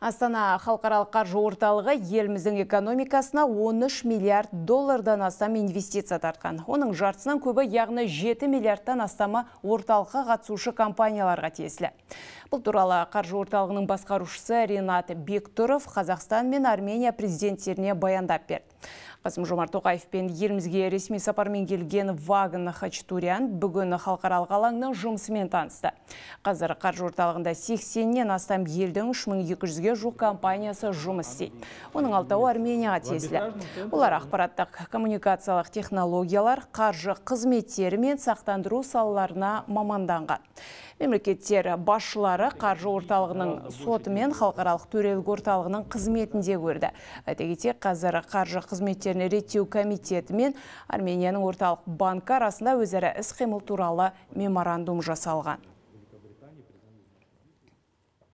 Астана халықаралық қаржы орталығы еліміздің экономикасына 13 миллиард доллардан астам инвестиция тартқан. Оның жартысынан көбі, яғни 7 миллиардтан астамы орталыққа қатысушы компанияларға тиесілі. Бұл туралы қаржы орталығының басқарушысы Ренат Бектұров Қазақстан мен Армения президенттеріне баяндап берді. Қасым Жомарт Тоқаев пен елімізге ресми сапармен келген Вагн Хачатурян бүгін халықаралық алаңның жұмысымен танысты. Қазір қаржы орталығында 80 астам елдің 3200-ге жүзге жуық компаниясы жұмыс істейді оның алтауы арменияға тиесілі олар ақпараттық коммуникациялық технологиялар қаржы қызметтері мен сақтандыру салаларына маманданған мемлекеттер басшылары қаржы орталығының соты мен халықаралық төрелік орталығының қызметінде көрді айта кетейік қазір қаржы қызметтерін реттеу комитеті мен арменияның орталық банкі арасында өзара іс қимыл туралы меморандум жасалған